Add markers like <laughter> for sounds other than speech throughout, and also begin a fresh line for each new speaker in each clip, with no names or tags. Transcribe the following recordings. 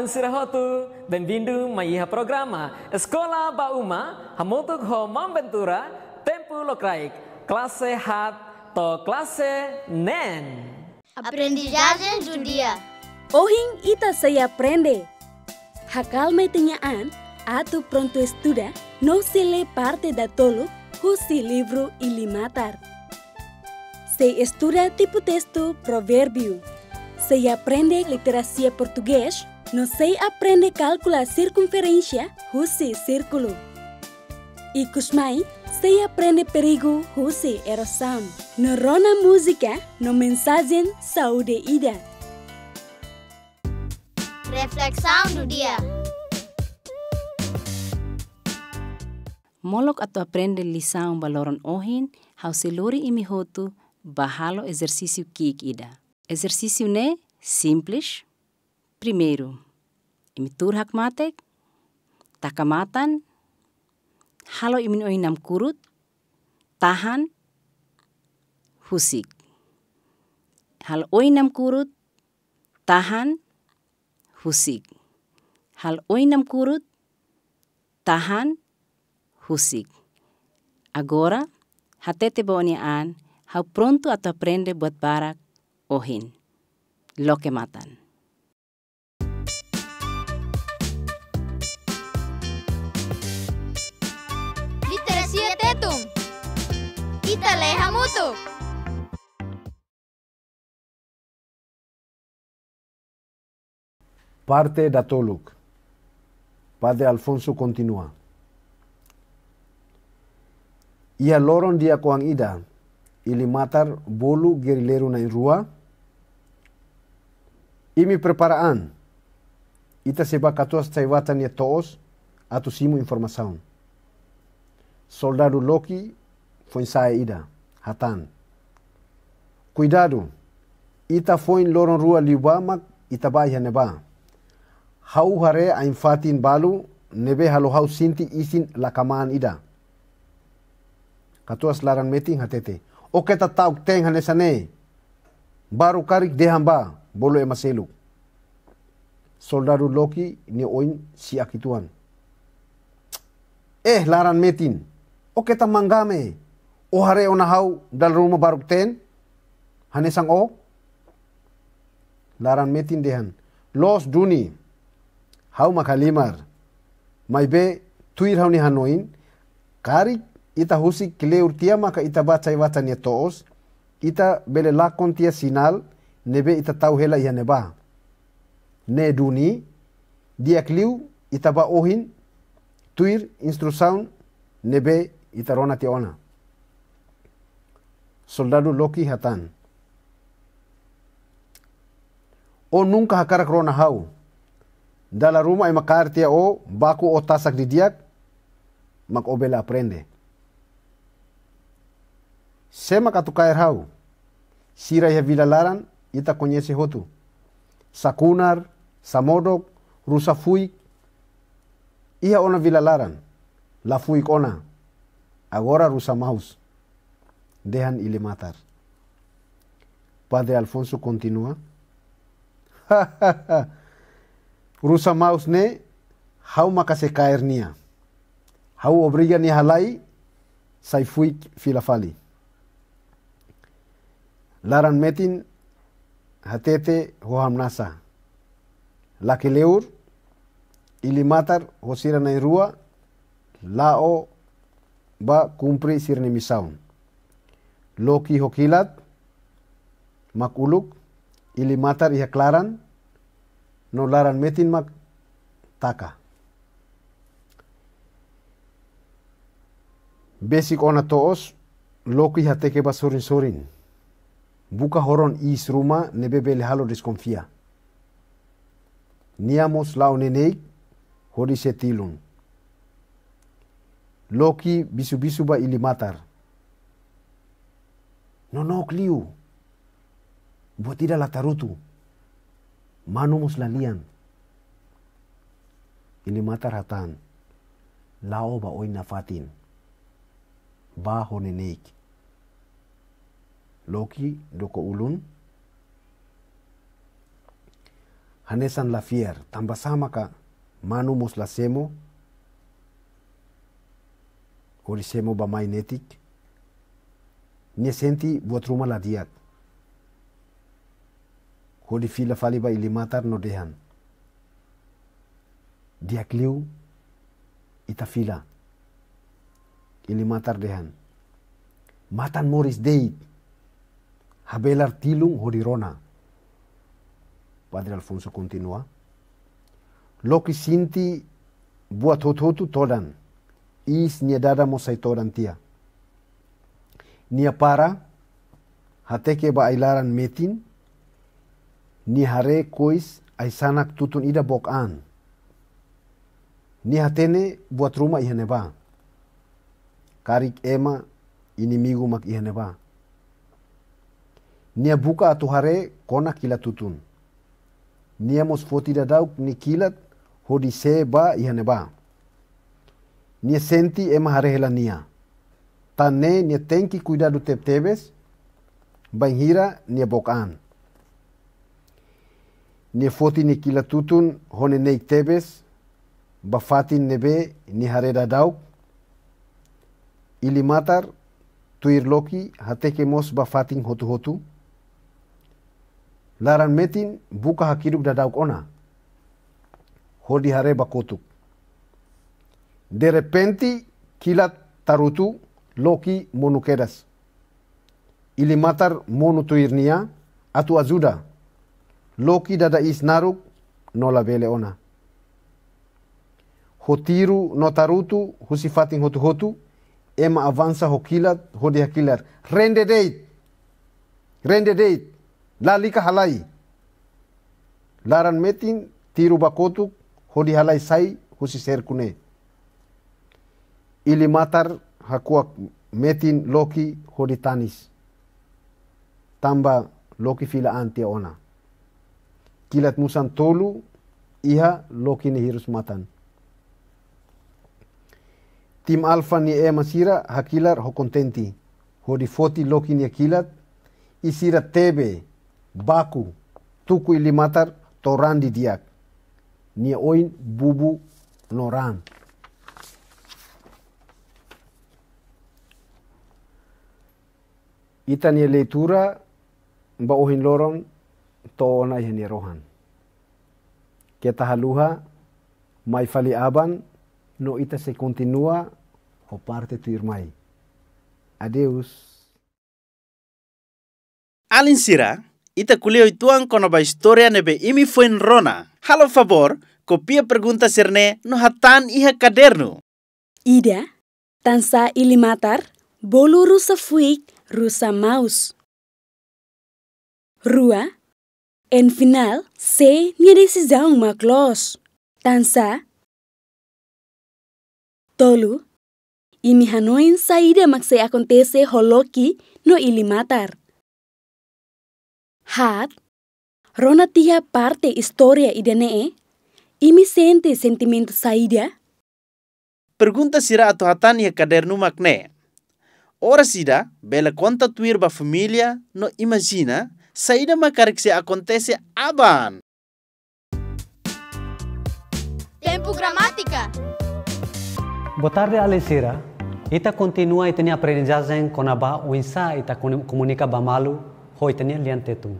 kalun sirahotu
dan bindu maiha programa sekolah Bauma hamutuk ho mambentura
tempu lokraik Klase hat to Klase nen Aprendizaje judia Ohing ita saya prende Hakal meitiñaan atu pronto estuda no Sile parte da husi libro ilimatar Se estuda tipu testu proverbio Saya prende Literasia portugués No se aprende cálculo circunferencia, husi círculo. Y kusmai, se aprende perigo, husi erosam. No rona música, no mensaje saude ida. Reflexão do dia. Molok atau aprende lição baloron ohin, hausiluri imihoto bahalo exercício kik ida. Exercício ne, simplish, Primeiro, imitur hakmatek, takamatan, halo imin oinam kurut, tahan, husik. Hal oinam kurut, tahan, husik. Hal oinam kurut, tahan, husik. Agora, hatete bonian, hau pronto atau aprende buat barak, ohin. Lo matan. Vitaleja Mutu.
Parte Datoluc. Padre Alfonso continua. Ia loron dia koang ida, ili matar bolu gerileru na rua. Imi preparaan, ita seba katuas caiwatan ya toos, atu simu informasaun. Soldadu Loki Foin foi ida, hatan. Cuidado, ita foin loron rua mak ita baia neba. Hau hare ainfatin fatin balu nebe halo hau sinti isin lakaman ida. Katuas laran meting hatete. Oke ta tauk teng hanesane. Baru karik dehamba bolo e maselu Soldado Loki ni oin si akituan. Eh laran metin. Oke ta manggame o hare o nahau dal rumo baruk ten hanesang o laran metin dehan los duni hau makalimar be tuir hau ni hanoin kari ita husi kile urtia maka ita bacai wacan ya toos ita bele lakon tia sinal nebe ita tau hela ia neba ne duni dia kliu ita ba ohin tuir instrusaun nebe ita rona tia ona soldado Loki hatan. O nunca hakarak rona hau. Dala rumah e makartia o baku o tasak di diak mak obela aprende. Sema katukair hau. Sira ya vilalaran ita konyesi hotu. Sakunar, Samodok, Rusafuik. Ia ona vilalaran. Lafuik ona. Agora Rusamaus. dejan y le matar. Padre Alfonso continúa. <laughs> Rusa mausne, hau makase nia. Hau obriga ni halai, saifuik filafali. Laran metin, hatete hohamnasa. La que leur, ilimatar hosira nairua, lao va cumplir misaun Loki hokilat, mak uluk, ili matar iha klaran, no laran metin mak taka. Basic ona toos, Loki hati sorin surin. Buka horon is ruma nebebele halo diskonfia. Niamos neneik, hodi setilun. Loki bisu-bisu ba ili matar nonokliu buatida latarutu manumus lalian ili matar hatan laoba oina fatin ba honenik loki doko ulun hanesan lafier tambah sama ka manumus lasemo oli semo ba mainetik nesenti votruma rumah hodi fila faliba ilimatar no dehan diakliu ita fila ilimatar dehan matan moris deit habelar tilung hodi rona padre alfonso continua loki sinti buat hototu todan is niedada mosai todan tia nia para hateke ba ailaran metin ni hare kois aisanak tutun ida bok an ni hatene buat rumah ihane ba karik ema inimigu mak ihane ba nia buka atu hare kona kila tutun nia mos foti da dauk ni kilat hodi se ba ihane ba nia senti ema hare hela nia Tane ni tenki cuidado tebtebes, banhira ni bokan. Ni foti ni kilatutun hone neik tebes, bafatin nebe ni hareda dauk. Ilimatar tuir loki hateke mos bafatin hotu hotu. Laran metin buka hakiruk dadauk ona. Hodi hare bakotuk. De repente kilat tarutu Loki monokeras, ilimatar Ili matar monu atu azuda. Loki dada is naruk nola bele ona. Hotiru notarutu husifatin hotu hotu ema avansa hokilat hodi hakilat. Rende deit. Rende deit. Lalika halai. Laran metin tiru bakotuk hodi halai sai husi serkune. Ili matar hakuak metin loki hodi tanis. Tamba loki fila anti ona. Kilat musan tolu iha loki ni hirus matan. Tim alfa ni e masira hakilar ho kontenti. Hodi foti loki ni akilat isira tebe baku tuku ilimatar torandi diak. Ni oin bubu noran. itani leitura ba uhin loron to ona iheni rohan kita haluha mai fali aban no ita se continua o parte tu irmai adeus
alin sira ita kulio ituan kono ba historia nebe imi fue rona halo favor copia pregunta serne no hatan iha caderno
ida tansa ilimatar boluru fuik, rusa maus. Rua, en final, se nie decisão maklos. Tansa. Tolu, y mi hanoin mak makse akontese holoki no ilimatar. Hat, rona tia parte historia ide nee, mi sente sentimento saída.
Pergunta sira atau hatan ya kader ne. Ora sida, bela conta tuir ba família, no imagina, saída macar que se acontece aban.
Tempo gramática.
Boa tarde, Alessira. Ita continua e tenha aprendizagem com a ba uinsa ita comunica ba malu, hoi tenha liante tu.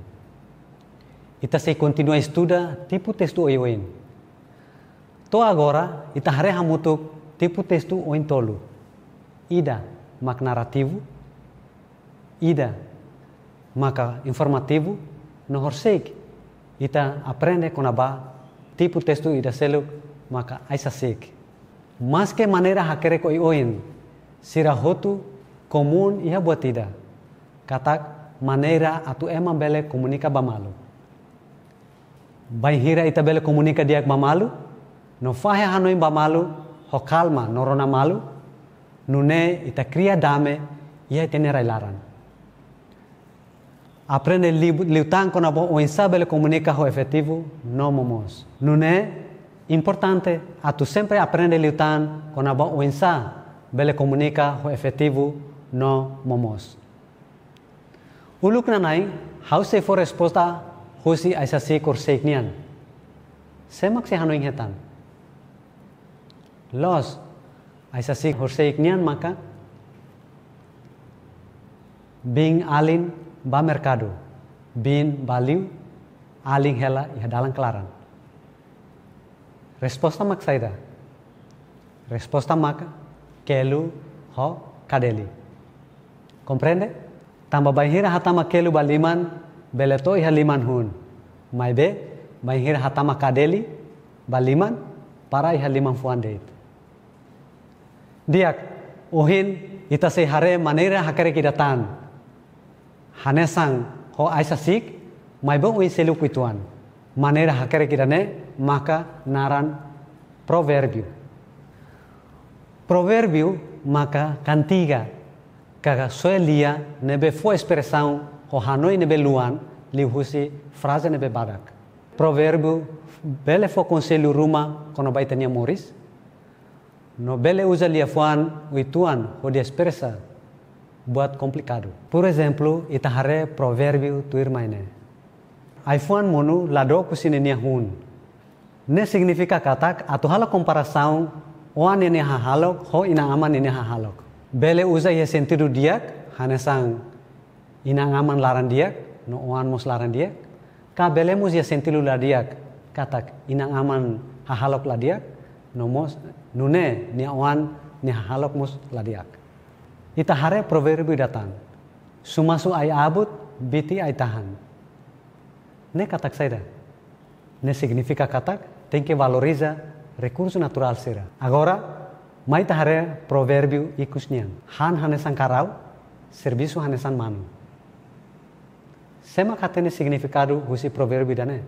Ita se continua estuda tipo texto oioin. To agora, ita hareha hamutuk tipo texto ointolu. Ida, maka narrativo, ida maka informativo, no Ita aprende con aba tipo testu ida seluk, maka aisa sik. Mas que manera hakere ko ioin, sirahotu komun iha buat ida. Katak manera atu ema bele komunika bamalu. Baihira ita bele komunika diak bamalu, no fahe hanoin bamalu, hokalma norona malu, Nune y Takriya Dame y ahí tiene Railaran. Aprende liután con abo o insabe le comunica o efectivo, no momos. Nune, importante, a tu siempre aprende liután con abo o insabe le comunica o efectivo, no momos. Uluk nanai, how se for respuesta, husi aisasi korseiknian. Semak se hanuing hetan. Los, Aisa sik और से maka bing alin ba mercado bin baliu aling hela ya dalang kelaran resposta mak saida resposta mak kelu ho kadeli Komprende? Tambah bahira hatama kelu baliman beleto ya liman hun maibe bahira hatama kadeli baliman para ya liman fuandeit diak uhin ita se hare manera hakare kita tan hanesang ho aisa sik bo uin seluk kuituan manera hakare kita ne maka naran proverbio proverbio maka kantiga kaga suelia nebe fo expressão ho hanoi nebe luan lihusi frase nebe badak proverbio bele fo konselu ruma kono baitania moris No bele usa lia fuan uituan ho dispersa buat komplikado. Por exemplo, itahare proverbio tuir maine. Aifuan monu lado nia hun. Ne signifika katak atu hala komparasau. oan ene hahalok ho ina aman ene hahalok. Bele usa ia sentidu diak hanesang ina aman laran diak no oan mos laran diak. Ka bele mus ia sentilu la diak katak ina aman hahalok la diak no mos nune niawan ni halok mus ladiak ita hare proverbi datang. sumasu ai abut biti ai tahan ne katak dah. ne signifika katak tenke valoriza recurso natural sira agora mai hare proverbio nian. han hanesan karau servisu hanesan manu sema katene significado husi proverbi dane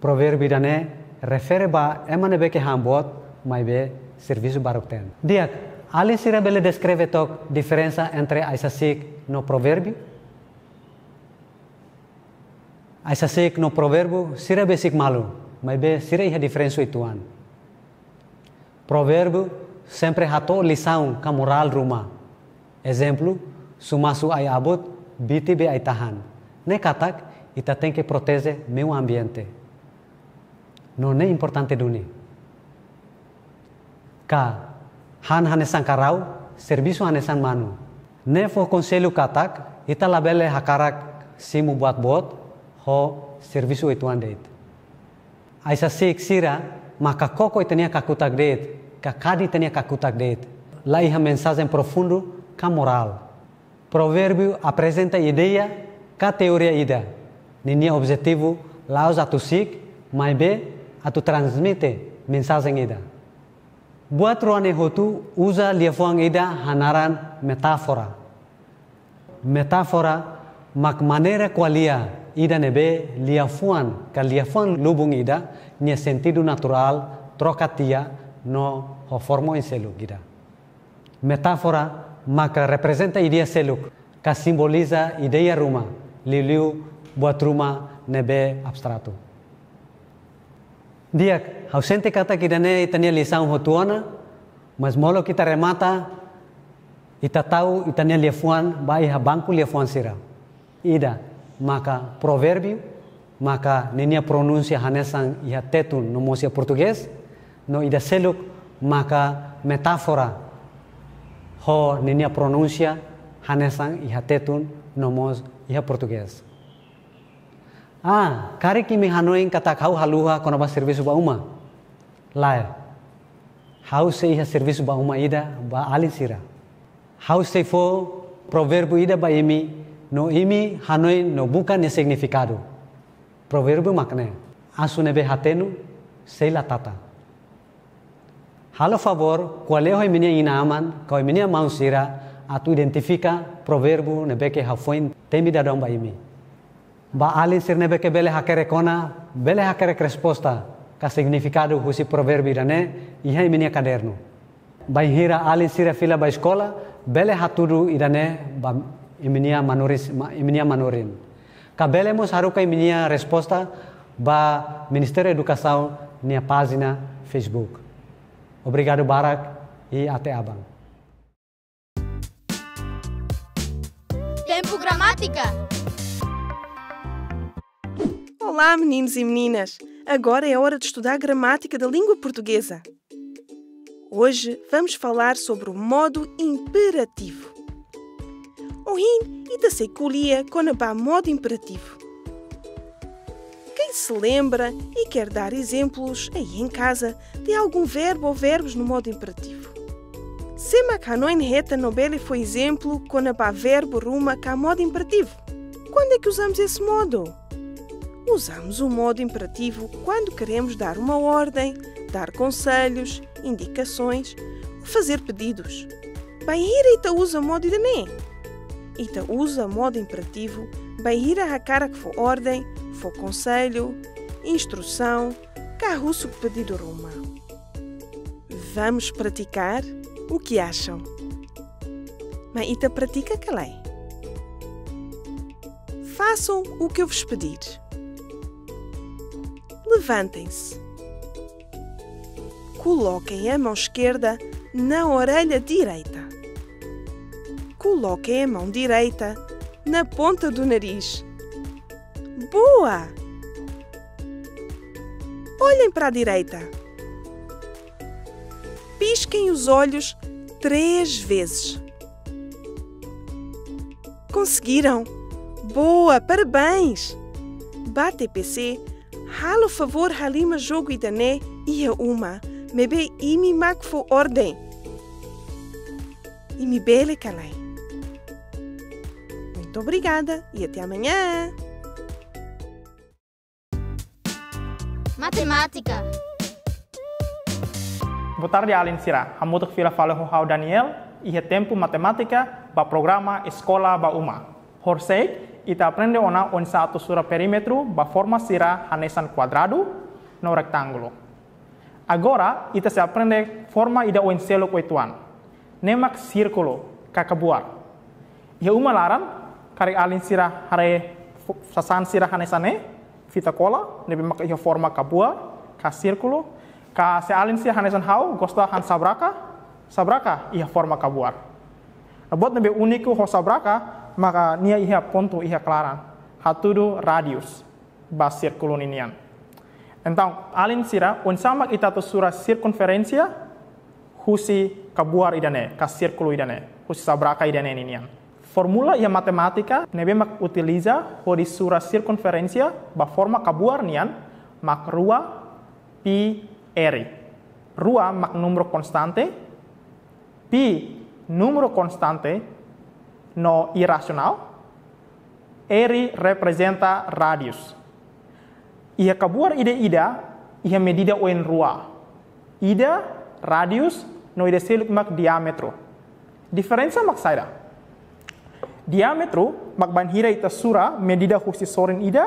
Proverbi dane refere ba emane beke hambot mai be serviço barocteno. Diak, ali Sirabelle descreve a diferença entre Isaac no provérbio? Isaac no provérbio, Sirabe sig malu, mas be Sira a diferença ituan. Provérbio sempre hato lição ka moral ruma. Exemplo, sumasu ai abot, biti be ai tahan. Ne katak, ita tem que proteger meu ambiente. Não é importante dunia ka Han hanesan karau, servisu hanesan manu. Nefo konselu katak, ita labele hakarak simu buat bot, ho servisu itu andeit. Aisa sik sira maka koko itenia kakutak deit, kakadi itenia kakutak deit. iha mensazen profundo ka moral. Proverbio, apresenta ideia ka teoria ida. Ninia objetivo laus atu sik, mai be atu transmite mensazen ida. Buat ruane hotu uza liafuang ida hanaran metafora. Metafora mak manera kualia ida nebe liafuan ka liafuan lubung ida nyesentido natural trokatia no ho formo in seluk ida. Metafora mak representa idia seluk ka simboliza ideia rumah liliu buat rumah nebe abstratu. Dia ausente kata kata ne itania liasaun hotuana mas molo kita remata ita tahu itania liafuan bai habangku lefuan sira ida maka proverbi, maka nenia pronuncia hanesan iha tetun no mosia portugues no ida seluk maka metafora ho nenia pronuncia hanesan iha tetun no mos iha portugues ah kari kimi hanoin kata kau haluha ba servisu ba uma house hause iha serviço ba uma ida ba House hause fo proverbu ida ba imi no imi hanoi no buka ne significado provérbio makne asune be hatenu sei la tata halo favor quale hoi minia inaman koi minia mausira atu identifica provérbio nebeke hafoin temi da ba imi ba alinsir ke bele hakere kona bele hakere resposta ka significado husi provérbio irane ihai menia caderno bai hira ali sira fila bai escola bele haturu irane ba imenia manoris imenia manorin ka bele mos haruka imenia resposta ba Ministério da Educação minha página Facebook obrigado Barak e até abang
Tempo gramática Olá meninos e meninas Agora é hora de estudar a gramática da língua portuguesa. Hoje vamos falar sobre o modo imperativo. e itasei kulia konaba modo imperativo. Quem se lembra e quer dar exemplos aí em casa de algum verbo ou verbos no modo imperativo? Sema canoin reta nobele foi exemplo konaba verbo ruma ka modo imperativo. Quando é que usamos esse modo? Usamos o modo imperativo quando queremos dar uma ordem, dar conselhos, indicações ou fazer pedidos. Bahira ita usa modo idane. Ita usa modo imperativo Bahira cara que for ordem, for conselho, instrução, carruço pedido ruma. Vamos praticar? O que acham? Mas ita pratica lei? Façam o que eu vos pedir levantem-se. Coloquem a mão esquerda na orelha direita. Coloquem a mão direita na ponta do nariz. Boa! Olhem para a direita. Pisquem os olhos três vezes. Conseguiram! Boa! Parabéns! Bate PC. Halo favor Halima jogo da ne ia uma. Mebe imi mak fo ordem. Imi bele kalai. Muito obrigada e até amanhã. Matemática.
Boa tarde, Alin Sira. A moto fila fala com é o Daniel e tempo matemática para o programa Escola ba uma. sei, Ita aprende ona satu sura perimetru ba forma sira hanesan quadrado no rektangulo. Agora, kita se aprende forma ida oncelo coituan. Nemak círculo, kakabuar. Ia uma laran, kare alin sira hare sasan sira hanesane, fita kola, nebe mak ia forma kabuar, ka círculo, ka se alin sira hanesan hau, gosta han sabraka, sabraka iha forma kabuar. buat nebe uniku ho sabraka, maka nia iha ponto iha klara hatudu radius basir circulon inian então alin sira un sama kita tu sura sirkonferensia husi kabuar idane ka círculo idane husi sabraka idane inian formula ia matematika nebe mak utiliza ho di sura sirkonferensia ba forma kabuar nian mak rua pi eri rua mak numero konstante pi numero konstante no irasional, R representa radius. Ia kabuar ide ida, ia medida oen rua. Ida, radius, no ide seluk mak diametro. Diferensa mak saida. Diametro mak ban hira ita sura medida husi sorin ida,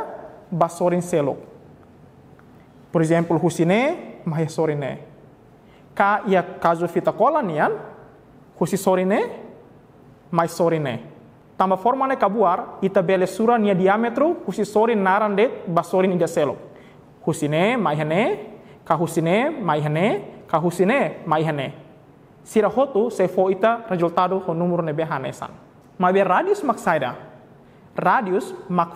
basorin seluk. Por exemplo, ne, mahe ne. Ka ia kazu fita nian, husi ne, mais sorine. Tamba ne kabuar ita bele sura nia diametro husi sorin narande basorin ida selo. Husine ka kahusine ne, kahusine hane. Sira hotu sevo ita resultado ho numur behanesan, hanesan. Ma be radius mak saida. Radius mak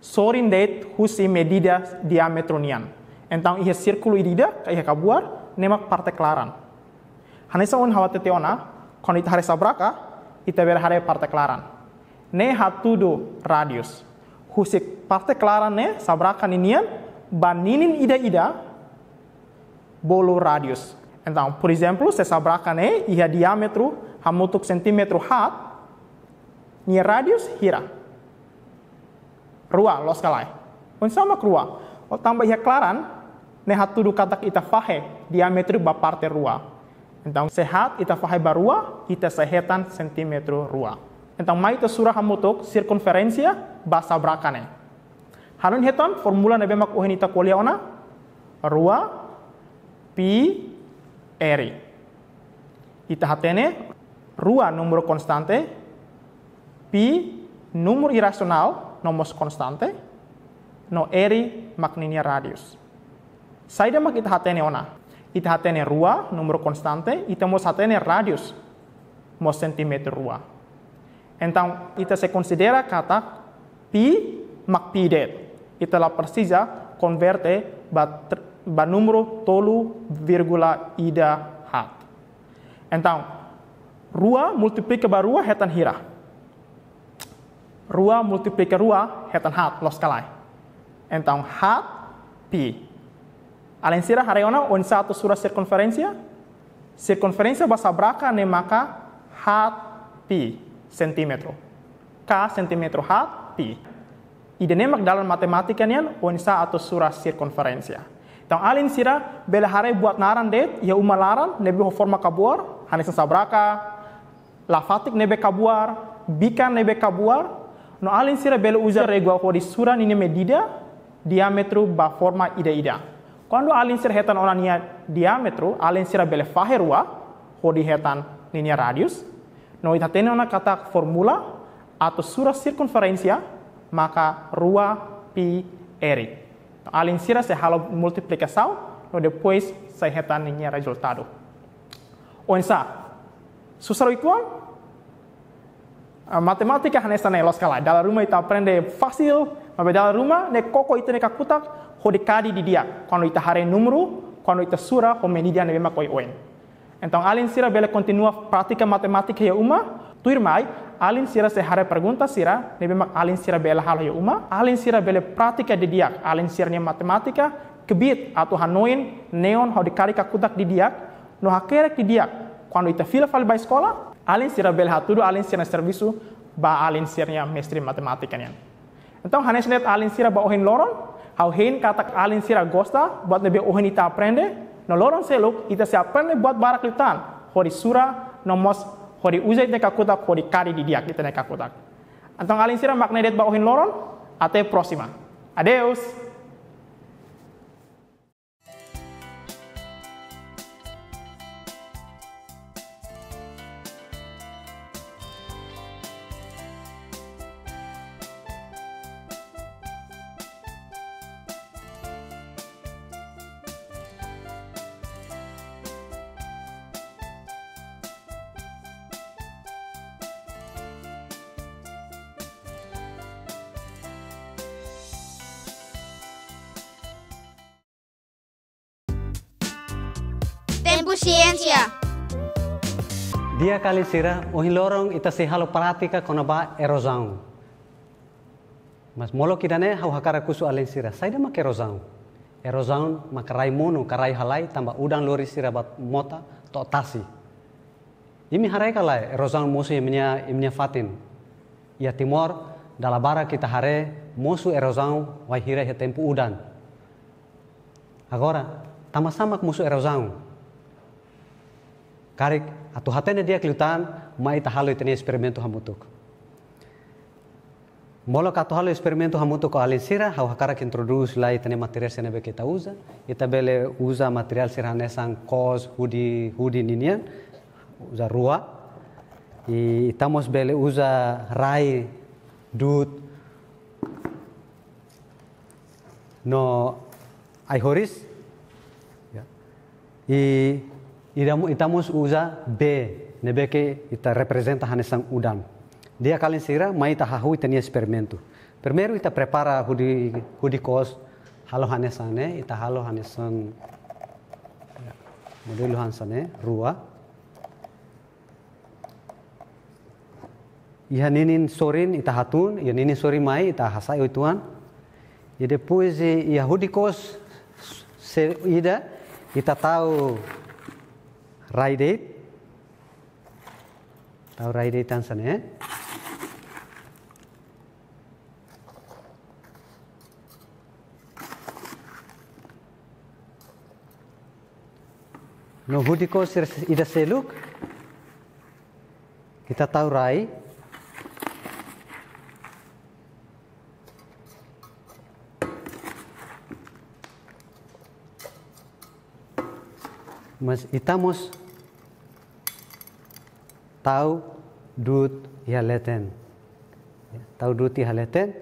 sorine det husi medida diametro nian. Entang ihe sirkulu idida ihe kabuar nemak parte klaran. Hanesa un hawate teona, konit hari sabraka, itebelhare partekelaran. Ne do radius. Husik partekelaran ne sabrakan inian baninin ida-ida bolu radius. Entah. por exemplo, saya sabrakan ne ia diameter hamutuk sentimeter hat ni radius hira. Rua los kalai. Un sama krua. O tambah ia klaran ne do katak ita fahe diameter ba parte rua Então, sehat ita fahai barua, ita sehetan sentimetro rua. Então, mai ita surah hamutuk circunferência basa brakane. Harun heton, formula nabe mak uhen ita kuliah ona rua pi eri. Ita hatene rua número constante pi nomor irasional nomos constante no eri magninia radius. Saida mak ita hatene ona ita hatene rua, número constante, ita mos hatene radius, mos centímetro rua. Entang ita se considera kata pi mak pi det. Ita la precisa converte ba, ba número tolu virgula ida hat. Entang rua multiplica ba rua hetan hira. Rua multiplica rua hetan hat, los kalai. Então, hat pi. Alensira ona on satu sura circunferência, circunferência bahasa Braka ne maka hat pi sentimetro. K sentimetro hat pi. Ide nemak dalam matematika nian on satu sura circunferência. alin sira bela hare buat naran det ya umalaran nebi forma kabuar hanesan sabraka lafatik nebe kabuar bikan nebe kabuar no alin sira bela uzar regua ko di suran ini medida diametru ba forma ide-ide. Kondo alin sir hetan ona nia diametru, alin sir bele faherua, hodi hetan ninya radius, no ita tene ona kata formula atau surah sirkunferensia, maka rua pi No, Alin sir se halo multiplikasau, no depois sai hetan ninya resultado. Onsa, susaro ikuan, ah, matematika matemática nessa los kala dala rumah ita aprende fasil mas rumah ruma ne koko ite ne kakutak hode kadi di dia kono ita hare numru kono ita sura o dia ne ma koi oen enton alin sira bela continua pratika matematika ya uma tuir mai alin sira se hare pergunta sira ne mak alin sira bela hal ya uma alin sira bela pratika di dia alin sira ne matematika, kebit atau hanoin neon hode kadi kakudak di dia no hakerek di dia kono ita fila fal bai skola alin sira bela hatudu alin sira servisu ba alin sira mestre matemática nian Entah hanya senet alin sira ba ohin lorong ao hein katak alin sira gosta buat nebe ohen ita aprende no loron seluk ita se aprende buat barak litan hori sura no mos hori uzai neka kotak hori kari di diak ita neka kotak antong alin sira makne det ba ohen loron ate prosima adeus
dia kali sira ohi lorong ita halo paratika kona ba erozau mas molo kidane hau hakara kusu alen sira saida mak erozau erozau mak rai mono karai halai tamba udang lori sira bat mota to tasi imi harai kalai erozau musu imnya imnya fatin ia timor dalabara kita hare musu hira he tempu udan agora tamasamak musu erozau karik atu hatenya dia kelutan mai tahalo itene tuh hamutuk molo ka eksperimen tuh hamutuk alin sira hau hakara que introduz lai itene material sene be kita ita bele uza material sira nesan kos hudi hudi ninian uza rua ita mos bele uza rai dud, no ai horis. Ya. I itamus uza B, nebeke ita representa hanesan Dia kalian sira mai ita hahu ita ni experimento. ita prepara hudi hudi kos halo hanesane ita halo hanesan ya, modelo hanesane rua. Ia ninin sorin ita hatun, ia ninin sorin mai ita hasai oituan. E depois ia hudi kos se ida ita tahu right date tahu right date tansannya No hudiko ida seluk kita tahu rai mas itamos taudud yaleten. Ya, taudud yaleten,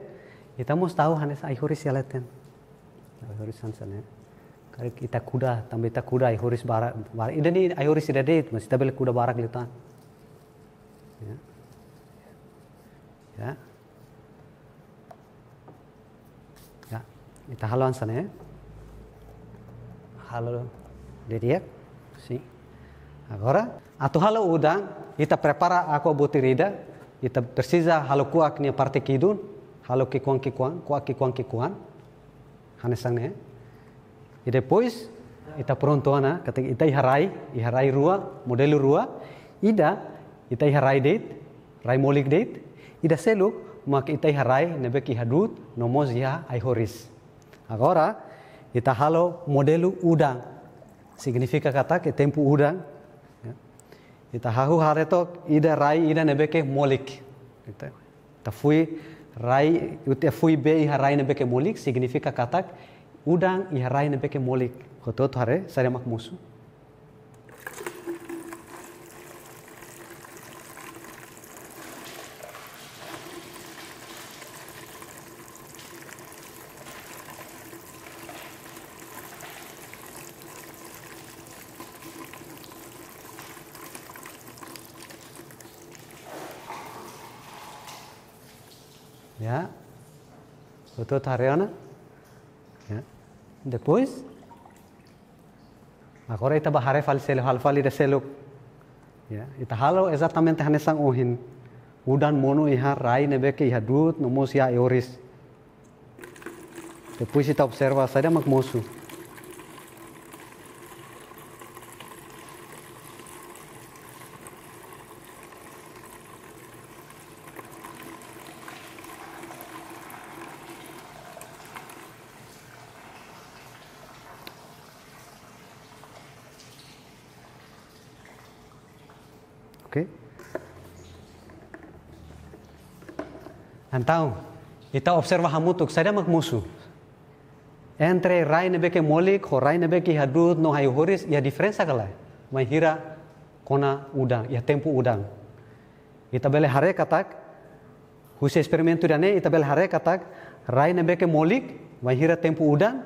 kita mus tahu hanes aihuris yaleten. Aihuris ya, Karek kita kuda, tambah kita kuda aihuris barak. barak. Ida ni aihuris ida deit, masih tabel kuda barak gitu lihatan, Ya. Ya. Ya. Kita haluan sana ya. Halo. Dedek. ya. Si. Agora, halo udang ita prepara aqua butirida. ita halu halukua ni parte kidun, haluki kuan kikuan, kua kikuan kikuan, hanesangne. I depois, ita pronto ana, kata ita iharai, iharai rua, modelu rua, ida, ita iharai date, rai molik date, ida seluk, mak ita iharai ki hadut, nomos ai horis. Agora, ita halo modelu udang, signifika kata ke tempu udang, ita hahu hareto ida rai ida nebeke molik ita tafui rai uti fui be iha rai nebeke molik signifika katak udang iha rai nebeke molik kotot hare mak musuh ya itu ya, ya Ja. Depois, agora está bajaré hal halfali reseluk ya ya Ita halo hanya sang ohin. Udan mono iha rai nebeke iha dut nomos iha eoris. Depois ita observa, saida mak musuh tao. Ita observa hamutok, sa dia musuh. Entre rai nebeke molik, ho rai nebeke hadut, no hai horis, ya diferensa kala. May hira kona udang, ya tempo udang. Ita bele hare katak, husi eksperimentu dane, ita bele hare katak, rai nebeke molik, may hira tempo udang,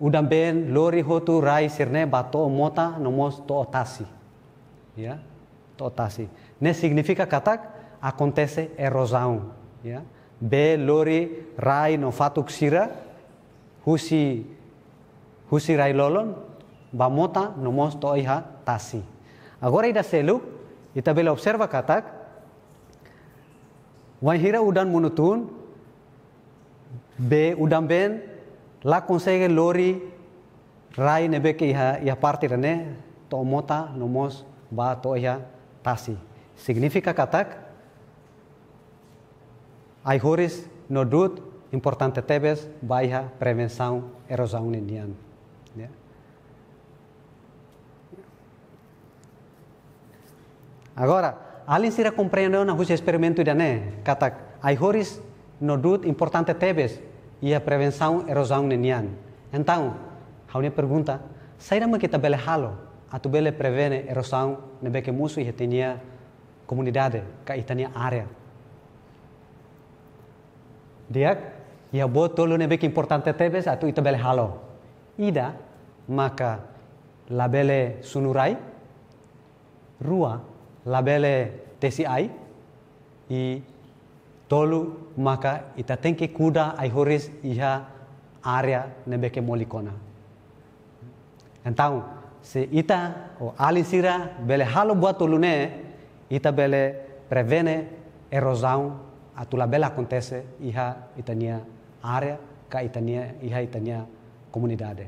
udang ben lori hotu rai sirne bato mota nomos to otasi. Ya, to otasi. Ne signifika katak, acontece erosão. Yeah? Be lori rai no fatuk sira husi husi rai lolon bamota no mosto iha tasi. Agora ida selu ita bela observa katak wahira udan munutun B, udan ben la consegue lori rai nebe ke iha iha partirane to mota no mos ba to iha tasi. Significa katak Aihuris no dut importante tebes baia prevenção erosão indiana. Né? Agora, além é de compreender na Rússia experimento irané, kata Aihuris no dut importante tebes e a prevenção erosão nenian. Então, há uma pergunta, será que está bele halo tu bele prevene erosão nebe que musuh tinha comunidade, que tinha área Dia ya boto lune bek importante tebes atau itu bele halo. Ida maka labele sunurai rua labele tesi ai i tolu maka ita tenke kuda ai horis iha area nebeke molikona. Entau se ita o alisira bele halo buat tolune ita bele prevene erosão a tu labela acontece iha itania área ka itania iha itania comunidade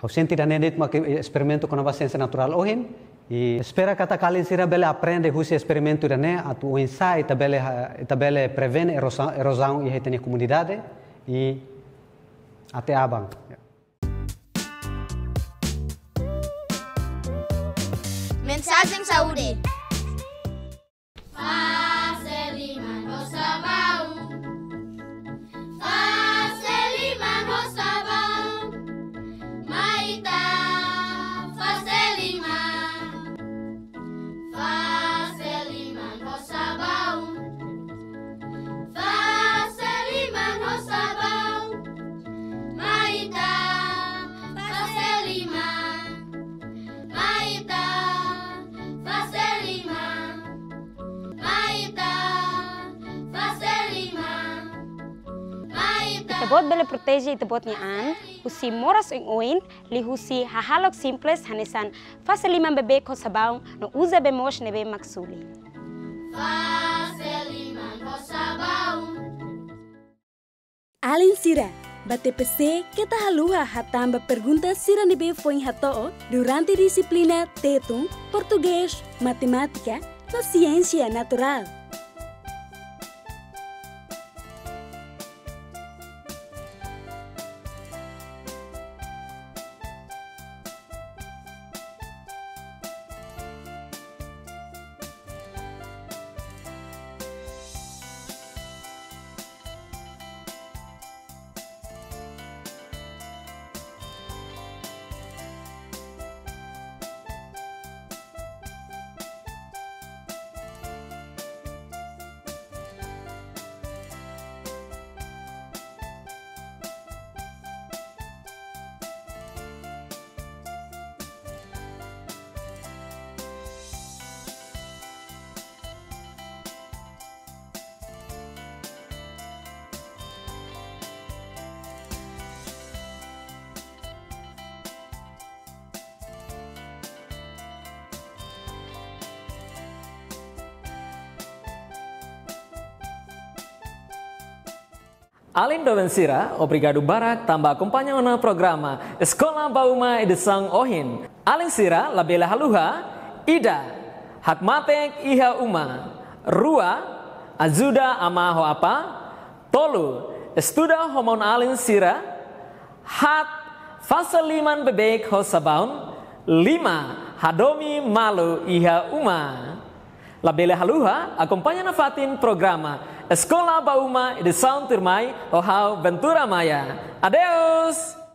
ho senti da nenet ma experimento com a ciência natural ohin e espera kata kalin sira bele aprende husi experimento da ne atu o insight tabele tabele prevene erosão erosão iha itania comunidade e até abang
Mensagem Saúde. Tebot bele protege e tebot an, husi moras ing oin li husi hahalok simples hanesan Fase lima bebe sabaung no uza be mosh nebe maksuli. ko sabaung. Alin sira, BTPC kita haluha be pergunta sira nebe foi hatoo durante disiplina tetung portugues, matematika, no ciencia natural.
Alin Dovensira, obrigado Barak, tambah kompanya ona programa Eskola Bauma Edesang Ohin. Alin Sira, Labela Haluha, Ida, Hakmatek Iha Uma, Rua, Azuda Amaho Apa, Tolu, Estuda Homon Alin Sira, Hat, Fasaliman Bebek Hosabaun, Lima, Hadomi Malu Iha Uma. Labela Haluha, akompanya
na Fatin programa Escola Bauma di Sound Turmai, Ohau Ventura Maya. Adeus!